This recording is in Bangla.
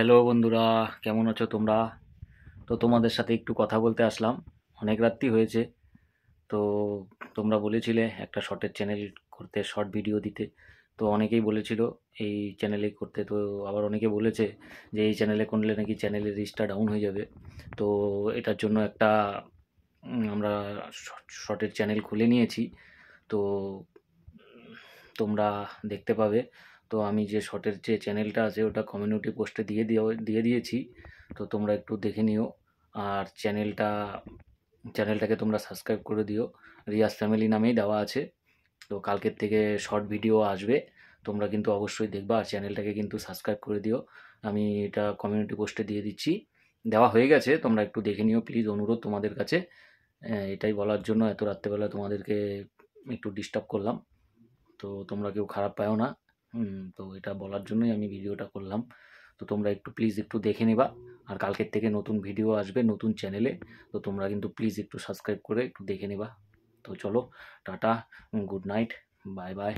হ্যালো বন্ধুরা কেমন আছো তোমরা তো তোমাদের সাথে একটু কথা বলতে আসলাম অনেক রাত্রি হয়েছে তো তোমরা বলেছিলে একটা শর্টের চ্যানেল করতে শর্ট ভিডিও দিতে তো অনেকেই বলেছিল এই চ্যানেলে করতে তো আবার অনেকে বলেছে যে এই চ্যানেলে করলে নাকি চ্যানেলের রিচটা ডাউন হয়ে যাবে তো এটার জন্য একটা আমরা শর্টের চ্যানেল খুলে নিয়েছি তো তোমরা দেখতে পাবে তো আমি যে শর্টের যে চ্যানেলটা আছে ওটা কমিউনিটি পোস্টে দিয়ে দিয়ে দিয়েছি তো তোমরা একটু দেখে নিও আর চ্যানেলটা চ্যানেলটাকে তোমরা সাবস্ক্রাইব করে দিও রিয়াজ ফ্যামিলি নামেই দেওয়া আছে তো কালকের থেকে শর্ট ভিডিও আসবে তোমরা কিন্তু অবশ্যই দেখবা আর চ্যানেলটাকে কিন্তু সাবস্ক্রাইব করে দিও আমি এটা কমিউনিটি পোস্টে দিয়ে দিচ্ছি দেওয়া হয়ে গেছে তোমরা একটু দেখে নিও প্লিজ অনুরোধ তোমাদের কাছে এটাই বলার জন্য এত রাত্রেবেলা তোমাদেরকে একটু ডিস্টার্ব করলাম তো তোমরা কেউ খারাপ পাও না তো এটা বলার জন্যই আমি ভিডিওটা করলাম তো তোমরা একটু প্লিজ একটু দেখে নেবা আর কালকের থেকে নতুন ভিডিও আসবে নতুন চ্যানেলে তো তোমরা কিন্তু প্লিজ একটু সাবস্ক্রাইব করে একটু দেখে নেবা তো চলো tata good night bye by